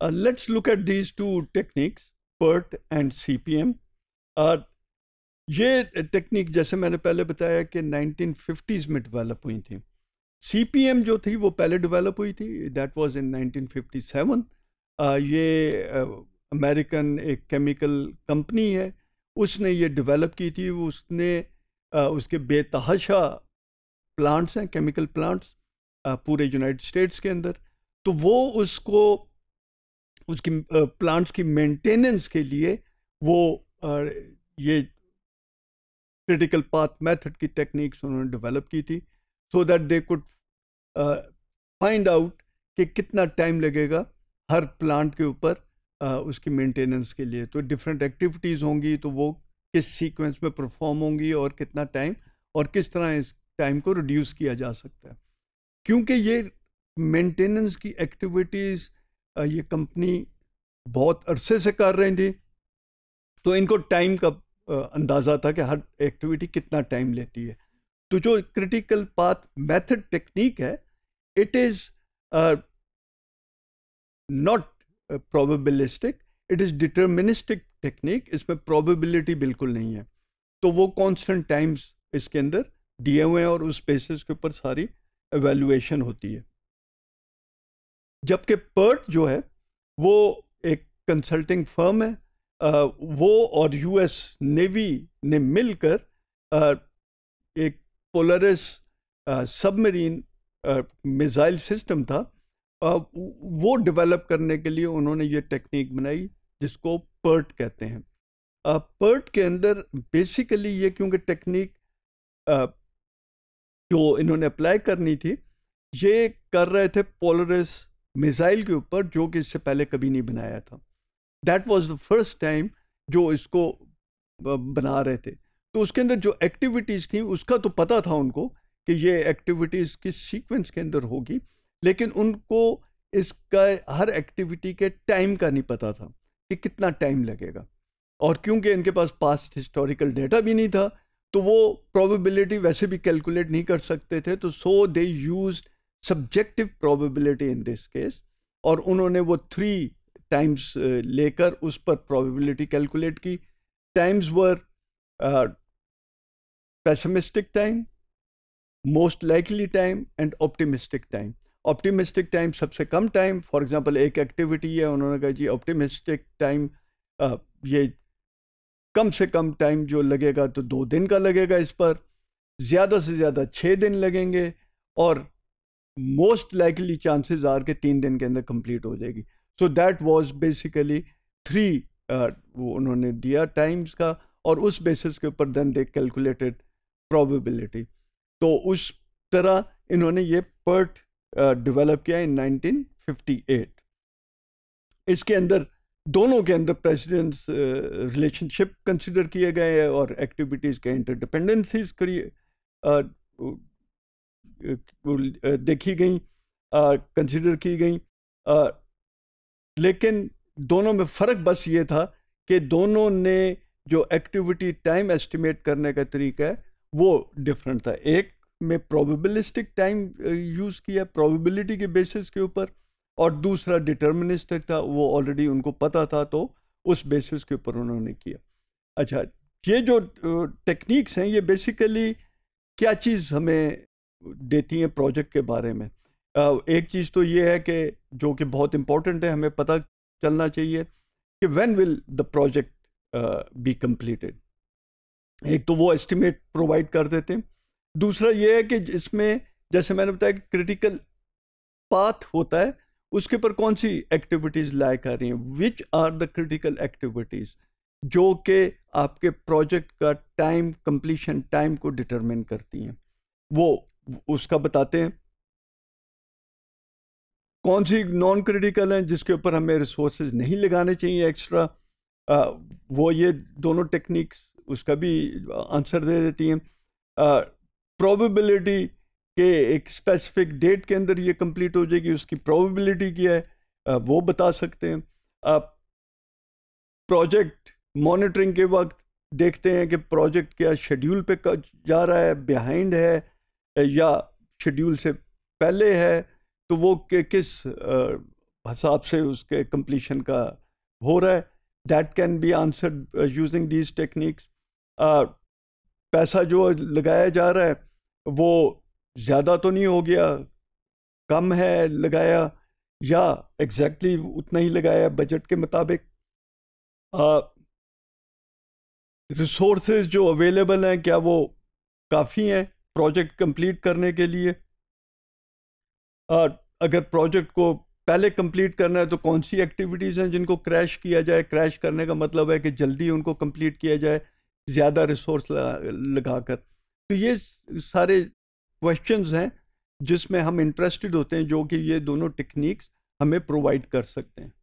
Uh, let's look at these two techniques, PERT and CPM. Uh, ये technique जैसे मैंने पहले बताया कि 1950s में डेवलप हुई थी सीपीएम जो थी वो पहले डेवलप हुई थी दैट वाज इन 1957 आ, ये अमेरिकन uh, एक केमिकल कंपनी है उसने ये डेवलप की थी उसने uh, उसके बेतहाशा प्लांट्स हैं केमिकल प्लांट्स uh, पूरे यूनाइटेड स्टेट्स के अंदर तो वो उसको उसकी प्लांट्स की मेंटेनेंस के लिए वो ये क्रिटिकल पाथ मेथड की टेक्निक्स उन्होंने डेवलप की थी so that they could find out कि कितना टाइम लगेगा हर प्लांट के ऊपर उसकी मेंटेनेंस के लिए तो डिफरेंट एक्टिविटीज़ होंगी तो वो किस सीक्वेंस में परफॉर्म होंगी और कितना टाइम और किस तरह इस टाइम को रिड्यूस किया जा सकता है क्योंकि ये मेंटेनेंस की एक्टिविटीज़ ये कंपनी बहुत अरसे से कर रहे थी तो इनको टाइम का अंदाज़ा था कि हर एक्टिविटी कितना टाइम लेती है तो जो क्रिटिकल पाथ मेथड टेक्निक है it is not probabilistic it is deterministic technique इसमें प्रोबेबिलिटी बिल्कुल नहीं है तो वो कांस्टेंट टाइम्स इसके अंदर दिए हुए हैं और उस बेसिस के ऊपर सारी एवेलुएशन होती है जबकि पर्ट जो है वो एक कंसल्टिंग फर्म है आ, वो और यूएस नेवी ने मिलकर आ, एक पोलरस सबमरीन मिज़ाइल सिस्टम था आ, वो डेवलप करने के लिए उन्होंने ये टेक्निक बनाई जिसको पर्ट कहते हैं पर्ट के अंदर बेसिकली ये क्योंकि टेक्निक जो इन्होंने अप्लाई करनी थी ये कर रहे थे पोलरस मिसाइल के ऊपर जो कि इससे पहले कभी नहीं बनाया था that was the first time जो इसको बना रहे थे तो उसके अंदर जो एक्टिविटीज़ थी उसका तो पता था उनको कि ये एक्टिविटीज़ किस सीक्वेंस के अंदर होगी लेकिन उनको इसका हर एक्टिविटी के टाइम का नहीं पता था कि कितना टाइम लगेगा और क्योंकि इनके पास पास्ट हिस्टोरिकल डेटा भी नहीं था तो वो प्रोबेबिलिटी वैसे भी कैलकुलेट नहीं कर सकते थे तो so they use subjective probability in this case और उन्होंने वो थ्री टाइम्स uh, लेकर उस पर प्रोबेबिलिटी कैलकुलेट की times were pessimistic time most likely time and optimistic time optimistic time सबसे कम टाइम फॉर एग्जांपल एक एक्टिविटी है उन्होंने कहा जी ऑप्टिमिस्टिक टाइम uh, ये कम से कम टाइम जो लगेगा तो दो दिन का लगेगा इस पर ज़्यादा से ज़्यादा छः दिन लगेंगे और मोस्ट लाइकली चांसेस आर के तीन दिन के अंदर कंप्लीट हो जाएगी so that was basically three उन्होंने दिया टाइम्स का और उस बेसिस के ऊपर देन दे कैलकुलेटेड प्रोबेबिलिटी तो उस तरह इन्होंने ये पर्ट डेवलप uh, किया इन 1958 इसके अंदर दोनों के अंदर प्रेसिडेंट्स रिलेशनशिप कंसिडर किए गए और एक्टिविटीज़ के इंटरडिपेंडेंसीज करिए uh, देखी गई कंसिडर की गई लेकिन दोनों में फ़र्क बस ये था कि दोनों ने जो एक्टिविटी टाइम एस्टिमेट करने का तरीका है वो डिफरेंट था एक में प्रोबेबलिस्टिक टाइम यूज़ किया प्रोबेबिलिटी के बेसिस के ऊपर और दूसरा डिटर्मिनिस्टिक था वो ऑलरेडी उनको पता था तो उस बेसिस के ऊपर उन्होंने किया अच्छा ये जो टेक्निक्स हैं ये बेसिकली क्या चीज़ हमें देती हैं प्रोजेक्ट के बारे में एक चीज़ तो ये है कि जो कि बहुत इम्पोर्टेंट है हमें पता चलना चाहिए कि when will the project be completed एक तो वो एस्टिमेट प्रोवाइड कर देते हैं दूसरा ये है कि इसमें जैसे मैंने बताया कि क्रिटिकल पाथ होता है उसके ऊपर कौन सी एक्टिविटीज़ लायक आ रही हैं which are the critical activities जो कि आपके प्रोजेक्ट का टाइम कंप्लीशन टाइम को डिटरमिन करती हैं वो उसका बताते हैं कौन सी नॉन क्रिटिकल हैं जिसके ऊपर हमें रिसोर्सेज नहीं लगाने चाहिए एक्स्ट्रा वो ये दोनों टेक्निक्स उसका भी आंसर दे देती हैं प्रोबेबिलिटी के एक स्पेसिफिक डेट के अंदर ये कंप्लीट हो जाएगी उसकी प्रोबेबिलिटी क्या है वो बता सकते हैं प्रोजेक्ट मॉनिटरिंग के वक्त देखते हैं कि प्रोजेक्ट क्या शेड्यूल पे जा रहा है बिहाइंड है या शेड्यूल से पहले है तो वो कि, किस हिसाब से उसके कंप्लीशन का हो रहा है that can be answer using these techniques पैसा जो लगाया जा रहा है वो ज़्यादा तो नहीं हो गया कम है लगाया या एग्जैक्टली exactly उतना ही लगाया बजट के मुताबिक रिसोर्सेज जो अवेलेबल हैं क्या वो काफ़ी हैं प्रोजेक्ट कंप्लीट करने के लिए और अगर प्रोजेक्ट को पहले कंप्लीट करना है तो कौन सी एक्टिविटीज़ हैं जिनको क्रैश किया जाए क्रैश करने का मतलब है कि जल्दी उनको कंप्लीट किया जाए ज़्यादा रिसोर्स लगा लगाकर तो ये सारे क्वेश्चंस हैं जिसमें हम इंटरेस्टेड होते हैं जो कि ये दोनों टेक्निक्स हमें प्रोवाइड कर सकते हैं